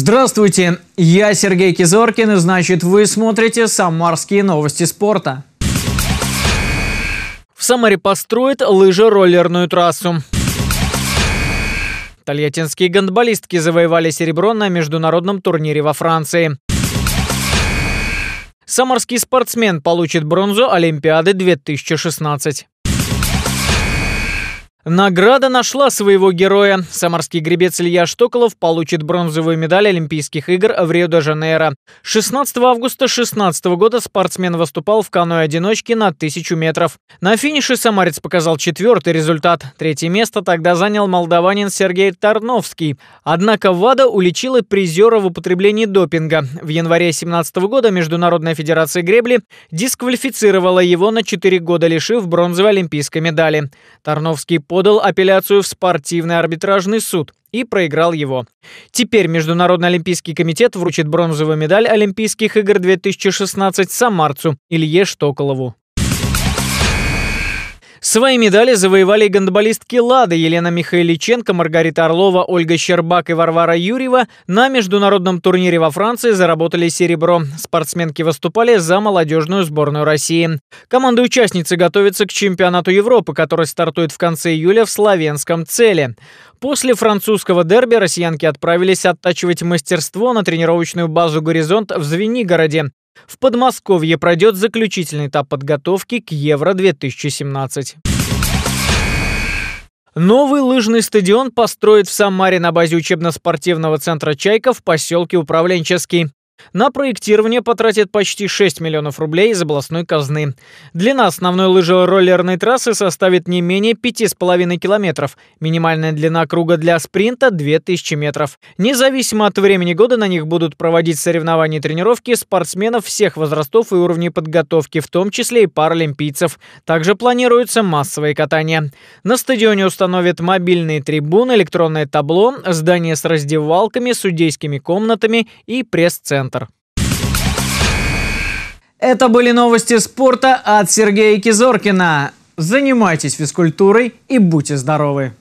Здравствуйте, я Сергей Кизоркин, и значит вы смотрите «Самарские новости спорта». В Самаре построят лыжероллерную трассу. Тольяттинские гандболистки завоевали серебро на международном турнире во Франции. Самарский спортсмен получит бронзу Олимпиады 2016. Награда нашла своего героя. Самарский гребец Илья Штоколов получит бронзовую медаль Олимпийских игр в Рио-де-Жанейро. 16 августа 2016 года спортсмен выступал в каноэ-одиночке на 1000 метров. На финише самарец показал четвертый результат. Третье место тогда занял молдаванин Сергей Тарновский. Однако ВАДА уличила призера в употреблении допинга. В январе 2017 года Международная федерация гребли дисквалифицировала его на 4 года, лишив бронзовой олимпийской медали. Тарновский после подал апелляцию в спортивный арбитражный суд и проиграл его. Теперь Международный олимпийский комитет вручит бронзовую медаль Олимпийских игр 2016 самарцу Илье Штоколову. Свои медали завоевали гандболистки гондболистки «Лады» Елена Михайличенко, Маргарита Орлова, Ольга Щербак и Варвара Юрьева на международном турнире во Франции заработали серебро. Спортсменки выступали за молодежную сборную России. Команда участницы готовится к чемпионату Европы, который стартует в конце июля в славянском Цели. После французского дерби россиянки отправились оттачивать мастерство на тренировочную базу «Горизонт» в Звенигороде. В Подмосковье пройдет заключительный этап подготовки к Евро-2017. Новый лыжный стадион построят в Самаре на базе учебно-спортивного центра «Чайка» в поселке Управленческий. На проектирование потратят почти 6 миллионов рублей из областной казны. Длина основной лыжероллерной трассы составит не менее 5,5 километров. Минимальная длина круга для спринта – 2000 метров. Независимо от времени года на них будут проводить соревнования и тренировки спортсменов всех возрастов и уровней подготовки, в том числе и паралимпийцев. Также планируются массовые катания. На стадионе установят мобильные трибуны, электронное табло, здание с раздевалками, судейскими комнатами и пресс-центр центр. Это были новости спорта от Сергея Кизоркина. Занимайтесь физкультурой и будьте здоровы!